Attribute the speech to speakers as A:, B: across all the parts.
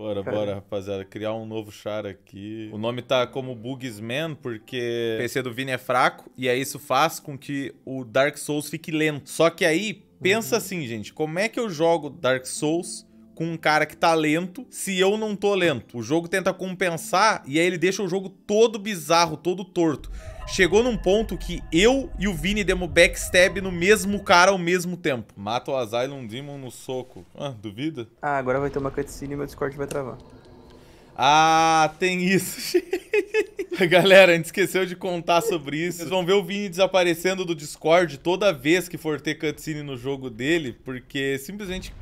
A: Bora, Cara. bora, rapaziada. Criar um novo char aqui. O nome tá como Bugsman, porque o PC do Vini é fraco, e aí isso faz com que o Dark Souls fique lento. Só que aí, pensa uhum. assim, gente, como é que eu jogo Dark Souls com um cara que tá lento se eu não tô lento? O jogo tenta compensar e aí ele deixa o jogo todo bizarro, todo torto. Chegou num ponto que eu e o Vini demos backstab no mesmo cara ao mesmo tempo. Mata o Asylum Demon no soco. Ah, duvida? Ah, agora vai ter uma cutscene e meu Discord vai travar. Ah, tem isso. Galera, a gente esqueceu de contar sobre isso. Vocês vão ver o Vini desaparecendo do Discord toda vez que for ter cutscene no jogo dele, porque simplesmente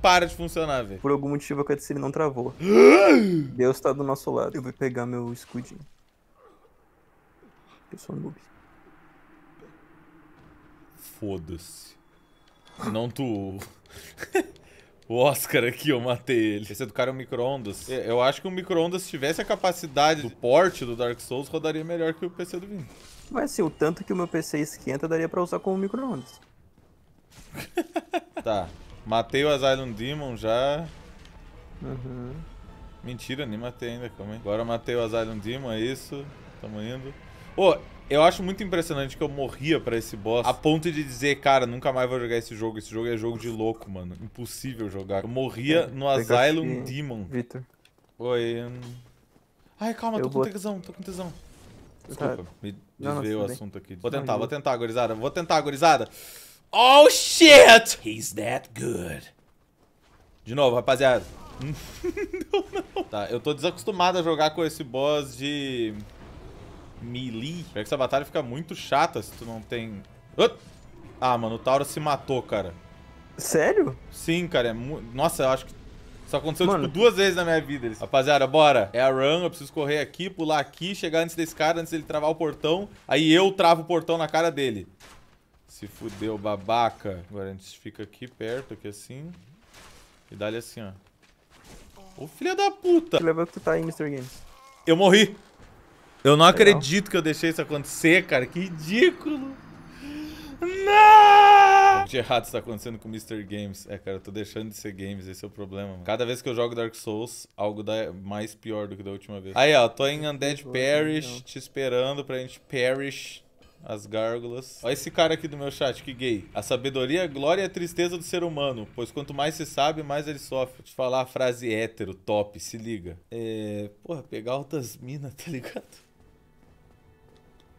A: para de funcionar, velho. Por algum motivo a cutscene não travou. Deus tá do nosso lado. Eu vou pegar meu escudinho. Eu sou noob. Foda-se. Não tu. o Oscar aqui, eu matei ele. Esse é do cara é um micro-ondas. É, eu acho que o micro-ondas tivesse a capacidade do porte do Dark Souls, rodaria melhor que o PC do Vini. Mas assim, o tanto que o meu PC esquenta daria pra usar como micro-ondas. tá. Matei o Asylum Demon já. Uhum. Mentira, nem matei ainda, calma aí. Agora matei o Asylum Demon, é isso. Tamo indo. Pô, eu acho muito impressionante que eu morria pra esse boss a ponto de dizer, cara, nunca mais vou jogar esse jogo. Esse jogo é jogo de louco, mano. Impossível jogar. Eu morria é, no Asylum que... Demon. Vitor. Oi. Ai, calma, eu tô com tesão, tô com tesão. Desculpa, me desviei o assunto aqui. Vou tentar, vou tentar, gurizada. Vou tentar, gurizada. Oh, shit! He's that good. De novo, rapaziada. não, não. Tá, eu tô desacostumado a jogar com esse boss de melee. Pior que essa batalha fica muito chata se tu não tem... Uh! Ah, mano, o Tauro se matou, cara. Sério? Sim, cara. É mu... Nossa, eu acho que isso aconteceu, tipo, Mano. tipo, duas vezes na minha vida. Rapaziada, bora. É a run, eu preciso correr aqui, pular aqui, chegar antes desse cara, antes dele travar o portão. Aí eu travo o portão na cara dele. Se fudeu, babaca. Agora a gente fica aqui perto, aqui assim. E dá-lhe assim, ó. Ô, filha da puta! Que level que tu tá aí, Mr. Games? Eu morri!
B: Eu não acredito
A: que eu deixei isso acontecer, cara. Que ridículo. Não! De errado está acontecendo com o Mr. Games. É, cara, eu tô deixando de ser games, esse é o problema, mano. Cada vez que eu jogo Dark Souls, algo dá mais pior do que da última vez. Aí, ó, tô em Undead Parish, é te esperando pra gente perish as gárgulas. Olha esse cara aqui do meu chat, que gay. A sabedoria, glória e a tristeza do ser humano, pois quanto mais se sabe, mais ele sofre. Vou te falar a frase hétero, top, se liga. É. Porra, pegar altas minas, tá ligado?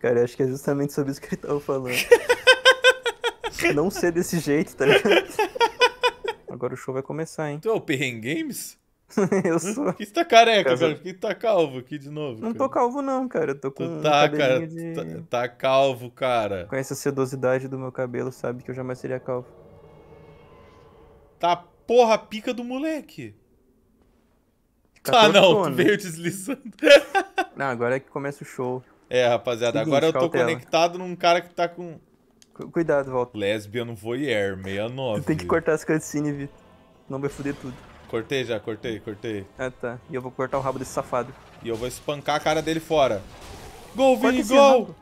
A: Cara, acho que é justamente sobre isso que ele tava falando. Não ser desse jeito, tá ligado? Agora o show vai começar, hein? Tu é o Perrengue Games? eu sou. Que tá careca, cara. Que tá calvo aqui de novo. Não cara. tô calvo, não, cara. Eu tô com. Tu tá, um cara. De... Tá, tá, calvo, cara. Com essa sedosidade do meu cabelo, sabe que eu jamais seria calvo. Tá porra pica do moleque.
B: Tá, ah, não. Tu veio deslizando.
A: não, agora é que começa o show. É, rapaziada, Seguinte, agora eu tô cautela. conectado num cara que tá com. Cuidado, Walter. Lesbiano voyeur, 69. Tu tem que cortar as cutscenes, Vitor. Não vai foder tudo. Cortei já, cortei, cortei. Ah, tá. E eu vou cortar o rabo desse safado. E eu vou espancar a cara dele fora. Gol, Corta Vini, gol!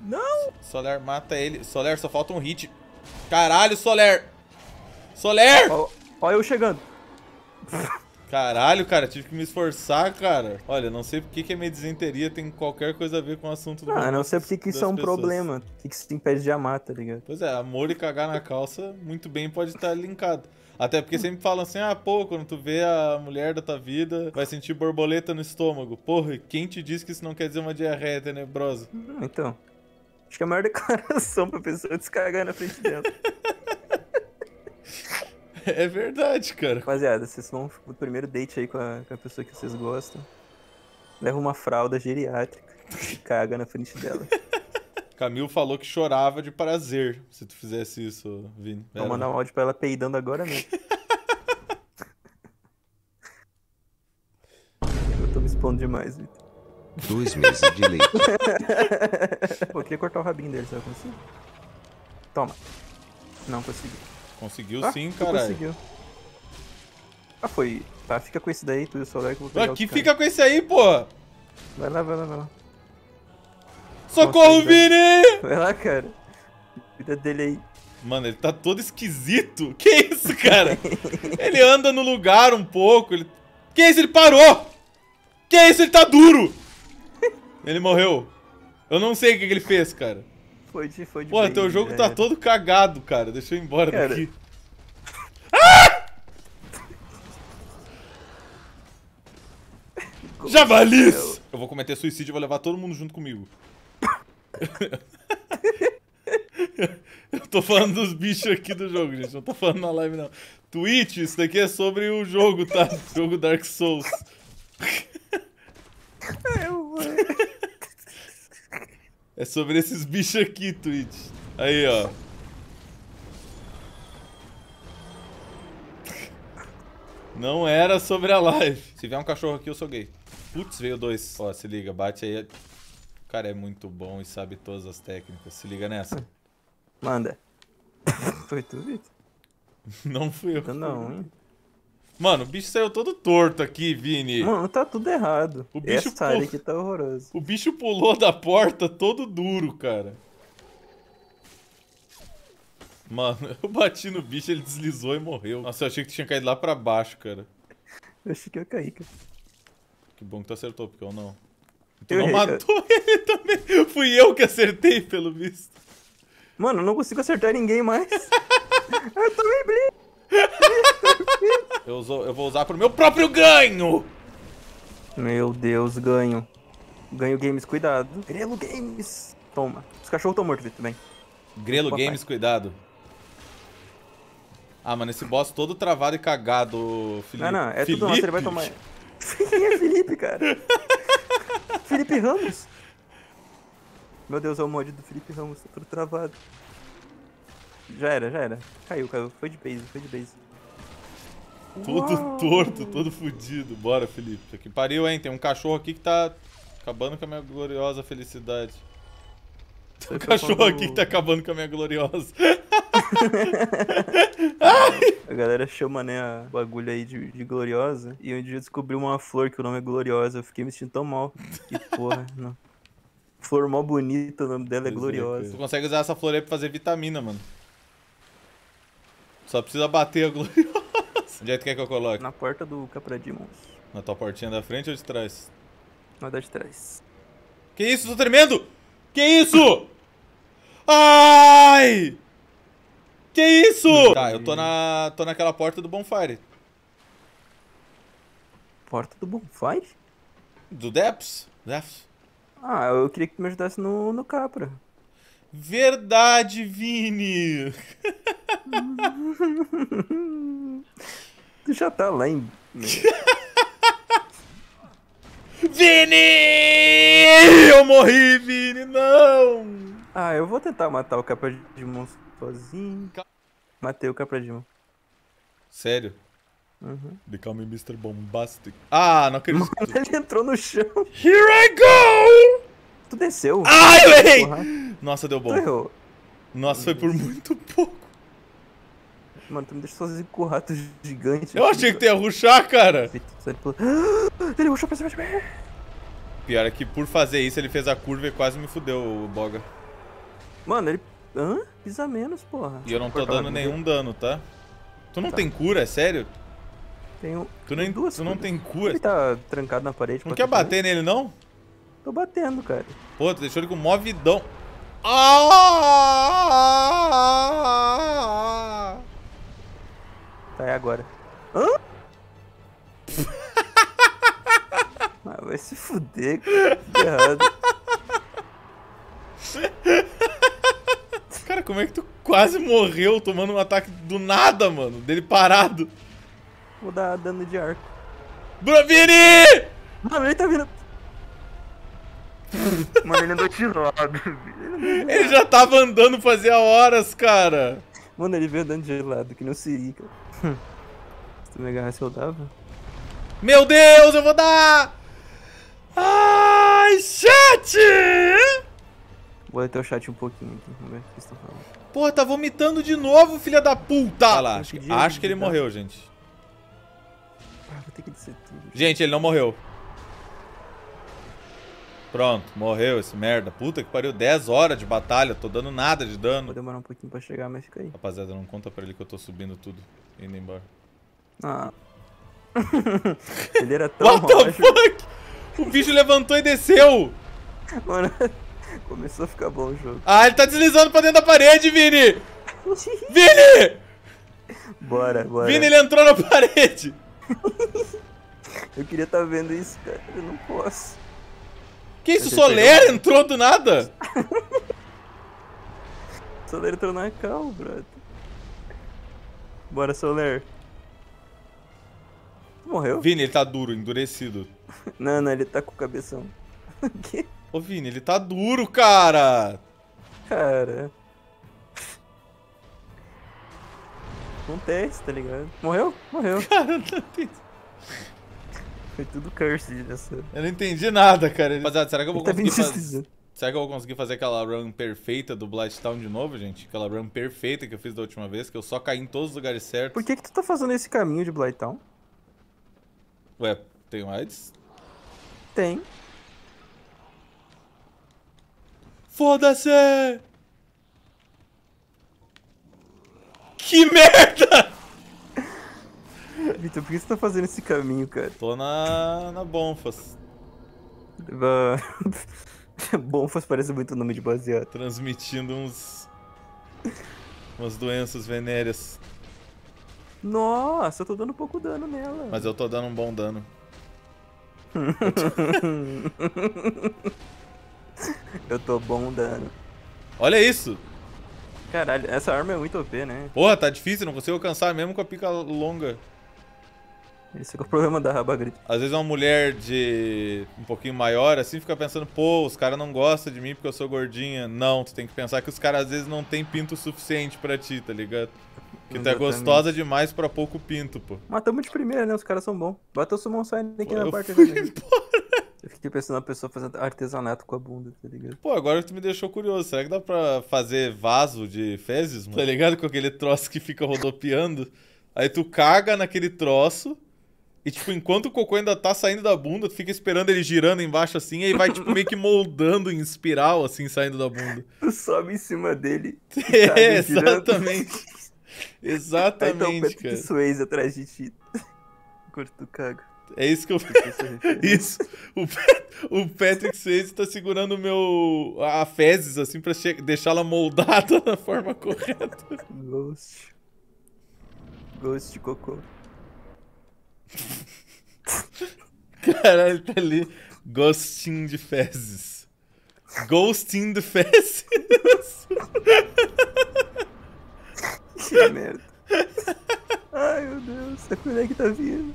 A: Não! Soler mata ele. Soler, só falta um hit. Caralho, Soler! Soler! Olha eu chegando. Caralho, cara, tive que me esforçar, cara. Olha, não sei porque que a minha desenteria, tem qualquer coisa a ver com o assunto do. Ah, não sei porque que isso é um pessoas. problema. O que, que se te impede de amar, tá ligado? Pois é, amor e cagar na calça muito bem pode estar linkado. Até porque sempre falam assim, ah, pô, quando tu vê a mulher da tua vida, vai sentir borboleta no estômago. Porra, quem te diz que isso não quer dizer uma diarreia tenebrosa? Então, acho que é a maior declaração pra pessoa descarregar na frente dela. É verdade, cara. Rapaziada, vocês vão pro primeiro date aí com a, com a pessoa que vocês gostam. Leva uma fralda geriátrica e caga na frente dela. Camil falou que chorava de prazer se tu fizesse isso, Vini. Vou Era... mandar um áudio pra ela peidando agora mesmo. Eu tô me expondo demais, Vitor. Dois meses de leite. Pô, eu queria cortar o rabinho dele, será é que eu é? consigo? Toma. Não consegui. Conseguiu ah, sim, cara. Conseguiu. Ah, foi. Tá, fica com esse daí, tu e o Solar que eu vou pegar Aqui fica com esse aí, pô! Vai lá, vai lá, vai lá. Socorro, Vini! Vai lá, cara. Cuida dele aí. Mano, ele tá todo esquisito. Que isso, cara? ele anda no lugar um pouco. Ele... Que isso? Ele parou! Que isso? Ele tá duro! ele morreu. Eu não sei o que ele fez, cara. Foi de, foi de Pô, teu jogo é... tá todo cagado, cara. Deixa eu ir embora cara... daqui. Ah! Javalis! É? Eu vou cometer suicídio e vou levar todo mundo junto comigo. eu tô falando dos bichos aqui do jogo, gente. Não tô falando na live, não. Twitch, isso daqui é sobre o jogo, tá? O jogo Dark Souls. É sobre esses bichos aqui, Twitch. Aí, ó. Não era sobre a live. Se vier um cachorro aqui, eu sou gay. Putz, veio dois. Ó, se liga, bate aí. O cara é muito bom e sabe todas as técnicas. Se liga nessa. Manda. Foi tu, Vitor? Não fui eu. Então não, hein? Mano, o bicho saiu todo torto aqui, Vini. Mano, tá tudo errado. O bicho Essa pul... área aqui tá horrorosa. O bicho pulou da porta todo duro, cara. Mano, eu bati no bicho, ele deslizou e morreu. Nossa, eu achei que tinha caído lá pra baixo, cara. Eu achei que eu caí, cara. Que bom que tu acertou, porque eu não. Tu eu não errei, matou eu... ele também. Fui eu que acertei, pelo visto. Mano, eu não consigo acertar ninguém mais. eu também brinco. Eu, uso, eu vou usar pro meu próprio ganho! Meu Deus, ganho. Ganho Games, cuidado. Grelo Games! Toma. Os cachorros estão mortos, Vitor, bem. Grelo Games, cuidado. Ah, mano, esse boss todo travado e cagado, Felipe. Não, não, é Felipe. tudo nosso, ele vai tomar... Quem é Felipe, cara? Felipe Ramos? Meu Deus, é o mod do Felipe Ramos, tá tudo travado. Já era, já era. Caiu, caiu. Foi de base, foi de base. Todo Uau. torto, todo fudido. Bora, Felipe. Que aqui pariu, hein? Tem um cachorro aqui que tá acabando com a minha gloriosa felicidade. Tem um cachorro falando... aqui que tá acabando com a minha gloriosa. a galera chama, né, a bagulho aí de, de, gloriosa. E um dia eu descobri uma flor que o nome é gloriosa. Eu fiquei me sentindo tão mal. Que porra, não. Flor mó bonita, o nome dela é, é, é gloriosa. Tu consegue usar essa flor aí pra fazer vitamina, mano. Só precisa bater a gloriosa. Beleza. Onde é que quer que eu coloque? Na porta do Capradimons. Na tua portinha da frente ou de trás? Na da de trás. Que isso, tô tremendo! Que isso? Ai! Que isso? Tá, eu tô na. tô naquela porta do Bonfire. Porta do Bonfire? Do Depths? Depths. Ah, eu queria que tu me ajudasse no, no Capra. Verdade, Vini! Tu já tá lá em. Vini! Eu morri, Vini, não! Ah, eu vou tentar matar o Capra de sozinho. Matei o Capra de Sério? Uhum. Become Mr. Bombastic. Ah, não acredito. Mano, ele entrou no chão. Here I go! Tu desceu. Ah, eu errei! Porra. Nossa, deu bom. Tu errou. Nossa, foi por muito pouco. Mano, tu me deixa sozinho com o rato gigante. Eu achei que tu ia ruxar, cara. Ah, ele ruxou pra cima de mim. Pior é que por fazer isso ele fez a curva e quase me fudeu o Boga. Mano, ele... Hã? Pisa menos, porra. E eu não tô dando nenhum dano, tá? Tu não tá. tem cura, é sério? Tenho... Tu, nem, duas tu não tem cura. Ele tá trancado na parede. Não quer bater nele, não? Tô batendo, cara. Pô, tu deixou ele com movidão. Ah! Tá, é agora. Hã? ah, vai se fuder, cara. Tá cara, como é que tu quase morreu tomando um ataque do nada, mano? Dele parado. Vou dar dano de arco. Bravini! Mano, ele tá vindo. mano, ele andou de lado. Ele já tava andando fazia horas, cara. Mano, ele veio dando gelado, que não Siri, cara. Se tu me agarrasse, eu dava. Meu Deus, eu vou dar! Ai, chat! Vou até o chat um pouquinho aqui, vamos ver o que vocês estão falando. Porra, tá vomitando de novo, filha da puta! Olha lá, acho, que, acho que ele morreu, gente. Ah, vou ter que dizer tudo. Gente, ele não morreu. Pronto, morreu esse merda. Puta que pariu, 10 horas de batalha, tô dando nada de dano. Vou demorar um pouquinho pra chegar, mas fica aí. Rapaziada, não conta pra ele que eu tô subindo tudo, indo embora. Ah. ele era tão What the fuck? O bicho levantou e desceu. Mano, começou a ficar bom o jogo. Ah, ele tá deslizando pra dentro da parede, Vini! Vini! Bora, bora. Vini, ele entrou na parede. eu queria estar tá vendo isso, cara. Eu não posso. Que isso, o Soler pegou... entrou do nada? Soler entrou na cal, brother. Bora, Soler. Morreu? Vini, ele tá duro, endurecido. não, não, ele tá com o cabeção. que? Ô, Vini, ele tá duro, cara! Cara... Acontece, tá ligado? Morreu? Morreu. Cara, não tem... Foi tudo cursed nessa. Eu não entendi nada, cara. Rapaziada, será que eu vou tá conseguir tá fazer... Será que eu vou conseguir fazer aquela run perfeita do Blighttown de novo, gente? Aquela run perfeita que eu fiz da última vez, que eu só caí em todos os lugares certos. Por que que tu tá fazendo esse caminho de Blighttown? Ué, tem mais? Tem. Foda-se! Que merda! Vitor, por que você tá fazendo esse caminho, cara? Tô na, na Bonfas. Bonfas parece muito nome de baseado. Transmitindo uns. umas doenças venéreas. Nossa, eu tô dando pouco dano nela. Mas eu tô dando um bom dano. eu tô bom dano. Olha isso! Caralho, essa arma é muito OP, né? Porra, tá difícil, não consigo alcançar mesmo com a pica longa. Esse é o problema da Rabagrid. Às vezes uma mulher de um pouquinho maior, assim, fica pensando, pô, os caras não gostam de mim porque eu sou gordinha. Não, tu tem que pensar que os caras às vezes não tem pinto suficiente para ti, tá ligado? Que tu é gostosa demais pra pouco pinto, pô. Matamos de primeira, né? Os caras são bons. Bota o Sumon saindo aqui pô, na parte. Fui Eu fiquei pensando na pessoa fazendo artesanato com a bunda, tá ligado? Pô, agora tu me deixou curioso. Será que dá pra fazer vaso de fezes, mano? Tá ligado? Com aquele troço que fica rodopiando. Aí tu caga naquele troço, e, tipo, enquanto o cocô ainda tá saindo da bunda, tu fica esperando ele girando embaixo assim, e aí vai, tipo, meio que moldando em espiral, assim, saindo da bunda. Tu sobe em cima dele. Tá é, exatamente. Exatamente, aí, então, cara. Então, Swayze atrás de ti. curto cago É isso que eu... isso. O, Pat... o Patrick Swayze tá segurando meu... a fezes, assim, pra che... deixá-la moldada na forma correta. Ghost. Ghost de cocô. Caralho, tá ali. Ghosting de fezes. Ghosting de fezes. que merda. Ai, meu Deus. Essa mulher que tá vindo.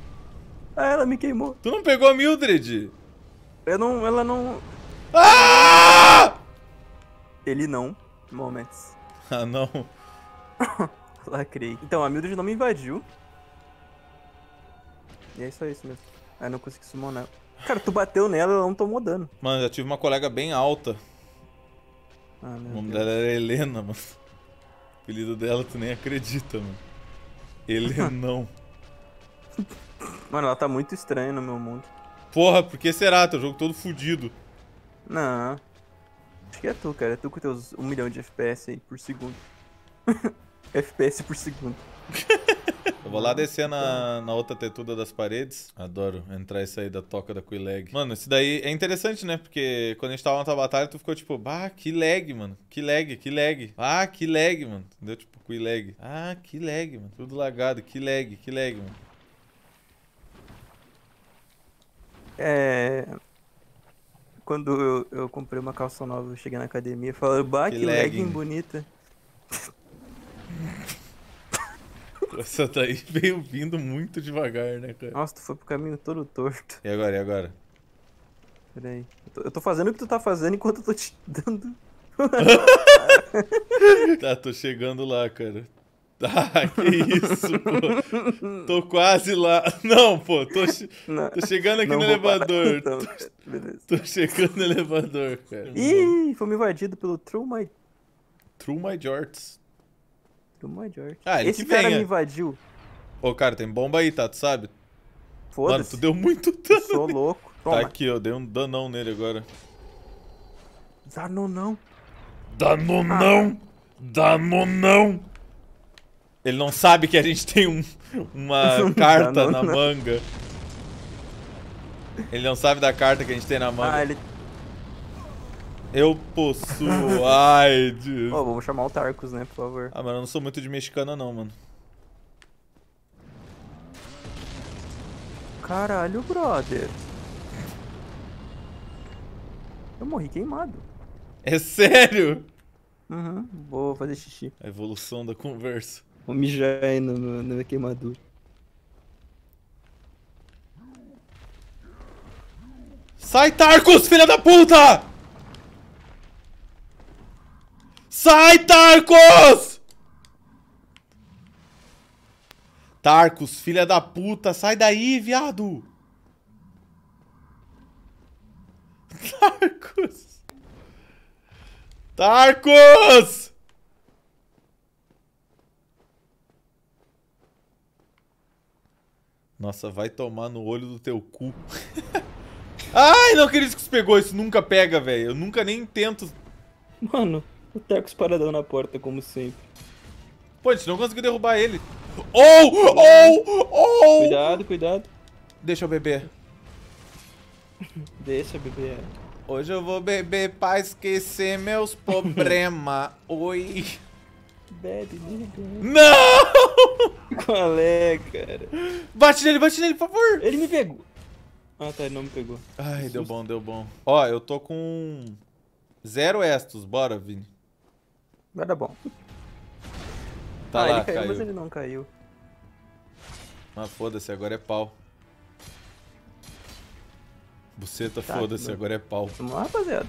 A: Ah, ela me queimou. Tu não pegou a Mildred? Eu não... Ela não... Ah! Ele não. Moments. Ah, não. Lacrei. Então, a Mildred não me invadiu. E é só isso mesmo. Aí não consegui summonar. Cara, tu bateu nela, ela não tomou dano. Mano, já tive uma colega bem alta. Ah, o nome Deus. dela era Helena, mano. O apelido dela tu nem acredita, mano. Helenão. mano, ela tá muito estranha no meu mundo. Porra, por que será? Teu jogo todo fudido. Não. Acho que é tu, cara. É tu com teus 1 milhão de FPS aí por segundo. FPS por segundo. Eu vou lá descer na, na outra tetuda das paredes. Adoro entrar e sair da toca da cuileg. Mano, isso daí é interessante, né? Porque quando a gente tava na tua batalha, tu ficou tipo, bah, que lag, mano. Que lag, que lag. Ah, que lag, mano. Entendeu? Tipo, cuileg. Ah, que lag, mano. Tudo lagado. Que lag, que lag, mano. É quando eu, eu, comprei uma calça nova, eu cheguei na academia e falaram, bah, que, que legging bonita. Essa daí tá veio vindo muito devagar, né, cara? Nossa, tu foi pro caminho todo torto. E agora, e agora? Pera aí. Eu tô, eu tô fazendo o que tu tá fazendo enquanto eu tô te dando. tá, tô chegando lá, cara. Ah, que isso, pô. Tô quase lá. Não, pô, tô, che... não, tô chegando aqui no elevador. Então. Tô... tô, chegando no elevador, cara. Ih, fomos invadidos pelo True My... True My Jorts. Do Major. Ah, ele Esse que cara venha. me é. invadiu. Ô, cara, tem bomba aí, tá? Tu sabe? Foda-se. Mano, tu deu muito dano. Eu sou louco. Tá Toma. Tá aqui, ó. Dei um danão nele agora. Danonão. Danonão. Ah. Danonão. Ele não sabe que a gente tem um, uma carta Danonão. na manga. Ele não sabe da carta que a gente tem na manga. Ah, ele eu possuo AIDS. Ó, oh, vamos chamar o Tarcos, né, por favor. Ah, mano, eu não sou muito de mexicana não, mano. Caralho, brother. Eu morri queimado. É sério? Uhum, vou fazer xixi. A evolução da conversa. Vou mijar aí no, no, na minha queimadura. Sai, Tarcos, filha da puta! Sai, Tarcos! Tarcos, filha da puta, sai daí, viado! Tarcos! Tarcos! Nossa, vai tomar no olho do teu cu. Ai, não acredito que você pegou. Isso nunca pega, velho. Eu nunca nem tento. Mano, o Tecos paradão na porta, como sempre. Pô, a gente não conseguiu derrubar ele. Oh! Oh! Oh! Cuidado, cuidado. Deixa eu beber. Deixa eu beber. Hoje eu vou beber pra esquecer meus problemas. Oi. Bebe, bebe. Não! Qual é, cara? Bate nele, bate nele, por favor. Ele me pegou. Ah, tá, ele não me pegou. Ai, deu bom, deu bom. Ó, eu tô com zero estos. Bora, Vini. Vai dar bom.
B: Tá ah, lá, ele caiu, caiu, mas ele
A: não caiu. Ah, foda-se, agora é pau. Buceta, tá, foda-se, agora é pau. Vamos lá, rapaziada.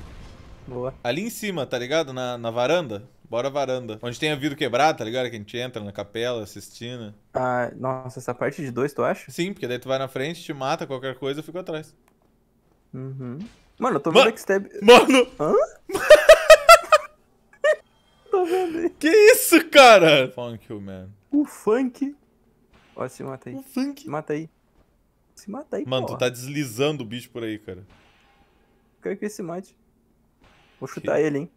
A: Boa. Ali em cima, tá ligado? Na, na varanda? Bora varanda. Onde tem a vidro quebrado, tá ligado? Que a gente entra na capela, assistindo. Ah, nossa, essa parte de dois, tu acha? Sim, porque daí tu vai na frente, te mata qualquer coisa, eu fico atrás. Uhum. Mano, eu tô vendo Man... backstab. Mano! Hã? vendo aí. Que isso, cara? Funk man. O funk. Ó, se mata aí. O funk. Se mata aí. Se mata aí, Mano, porra. tu tá deslizando o bicho por aí, cara. Quero que ele se mate. Vou chutar que... ele, hein.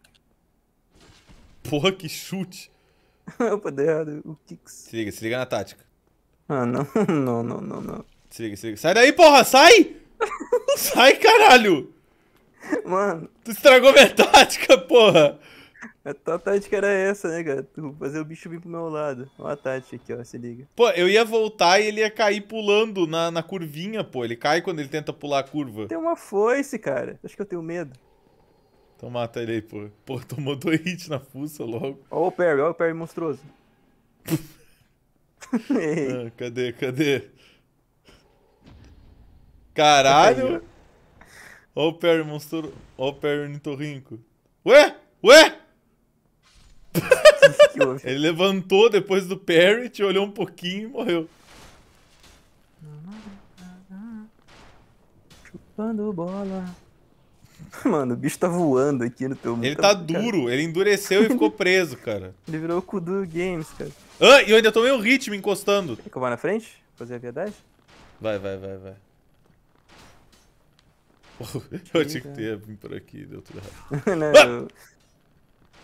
A: Porra, que chute. Opa, deu errado. O Kicks. Se liga, se liga na tática. Ah, não, não, não, não, não. Se liga, se liga. Sai daí, porra, sai! sai, caralho! Mano. Tu estragou minha tática, porra! A tua tática era essa, né, cara? fazer o bicho vir pro meu lado. Uma tática aqui, ó, se liga. Pô, eu ia voltar e ele ia cair pulando na, na curvinha, pô. Ele cai quando ele tenta pular a curva. Tem uma foice, cara. Acho que eu tenho medo. Então mata ele aí, pô. Pô, tomou dois hits na fuça logo. Ó o Perry, ó o Perry monstruoso. ah, cadê, cadê? Caralho! Ó o Perry monstruoso. Ó o Perry nitorrinco. Ué? Ué? que houve. Ele levantou depois do Parrot, olhou um pouquinho e morreu. Chupando bola. Mano, o bicho tá voando aqui no teu mundo. Ele tá, tá duro, cara. ele endureceu e ficou preso, cara. Ele virou o Kudu Games, cara. Ah, e eu ainda tomei um ritmo encostando. Quer que eu vá na frente? Fazer a verdade? Vai, vai, vai, vai. eu tinha que ter vindo por aqui, deu tudo errado. Não, ah! eu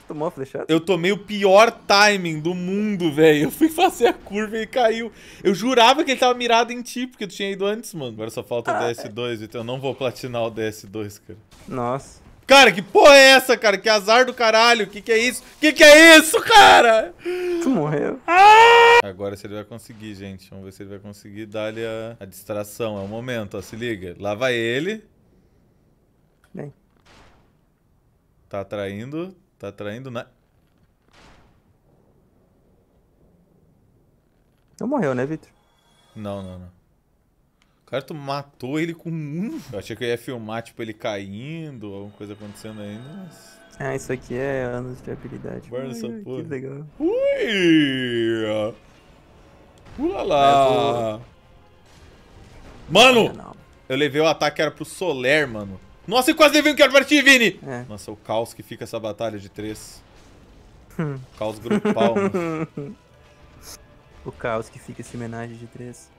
A: tomou flechada? Eu tomei o pior timing do mundo, velho. Eu fui fazer a curva e caiu. Eu jurava que ele tava mirado em ti, porque tu tinha ido antes, mano. Agora só falta ah, o DS2, é. então eu não vou platinar o DS2, cara. Nossa. Cara, que porra é essa, cara? Que azar do caralho. Que que é isso? Que que é isso, cara? Tu morreu. Ah! Agora se ele vai conseguir, gente. Vamos ver se ele vai conseguir dar-lhe a... a, distração. É o momento, ó. Se liga. Lá vai ele. Bem. Tá atraindo. Tá traindo na... Né? Eu morreu, né, Vitor? Não, não, não. Cara, tu matou ele com um. Eu achei que eu ia filmar, tipo, ele caindo, alguma coisa acontecendo ainda, mas... Ah, isso aqui é anos de habilidade. Guarda essa porra. Que legal. Ui! lá! Mano! Eu levei o ataque, era pro Soler, mano. Nossa, eu quase levei um quero partir, Vini! É. Nossa, o caos que fica essa batalha de três. caos grupal, O caos que fica essa homenagem de três.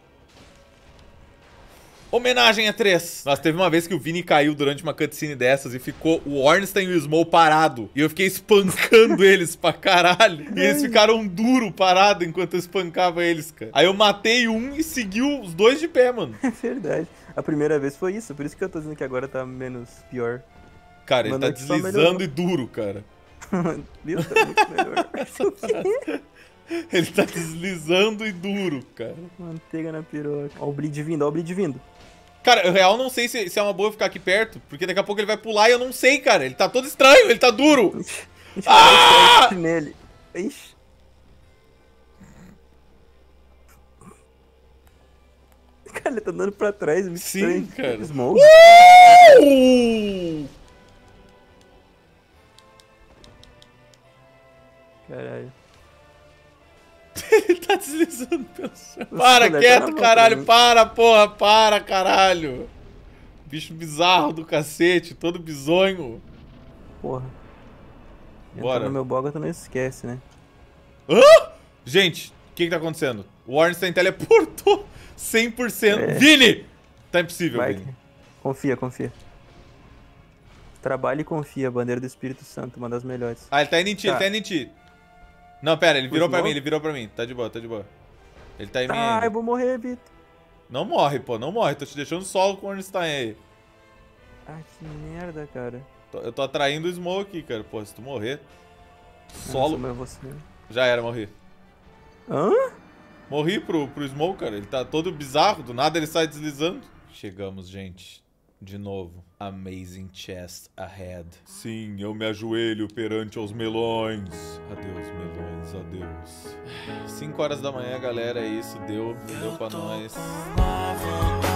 A: Homenagem a três. Nós teve uma vez que o Vini caiu durante uma cutscene dessas e ficou o Ornstein e o Smoke parado. E eu fiquei espancando eles pra caralho. E eles ficaram duro parado enquanto eu espancava eles, cara. Aí eu matei um e seguiu os dois de pé, mano. É verdade. A primeira vez foi isso, por isso que eu tô dizendo que agora tá menos pior. Cara, Mano, ele tá deslizando e duro, cara. Meu, tá muito melhor. ele tá deslizando e duro, cara. Manteiga na piroca. Ó o bleed vindo, ó o bleed vindo. Cara, eu real não sei se, se, é uma boa ficar aqui perto, porque daqui a pouco ele vai pular e eu não sei, cara. Ele tá todo estranho, ele tá duro. ah! nele. Ixi. Cara, ele tá andando pra trás, me Sim, estranho. cara. Smoke. Uh! Caralho.
B: Ele tá deslizando pelo chão. Para, quieto, caralho. Para,
A: porra, para, caralho. Bicho bizarro do cacete, todo bizonho. Porra. Bora. no meu boga também esquece, né? Gente, o que que tá acontecendo? O Ornstein teleportou 100%. É. Vini! Tá impossível, Vai, Vini. Confia, confia. Trabalha e confia, bandeira do Espírito Santo, uma das melhores. Ah, ele tá indo em ti, tá. ele tá indo tá em ti. Não, pera, ele virou pra mim, ele virou pra mim. Tá de boa, tá de boa. Ele tá em mim. Ah, eu vou morrer, Vitor. Não morre, pô, não morre. Tô te deixando solo com o Ornstein aí. Ai, que merda, cara. Eu tô atraindo o Smoke aqui, cara. Pô, se tu morrer. Solo. Nossa, você... Já era, morri. Hã? Morri pro, pro Smoke, cara. Ele tá todo bizarro, do nada ele sai deslizando. Chegamos, gente. De novo. Amazing chest ahead. Sim, eu me ajoelho perante os melões. Adeus, melões, adeus. 5 horas da manhã, galera, é isso. Deu, deu pra nós.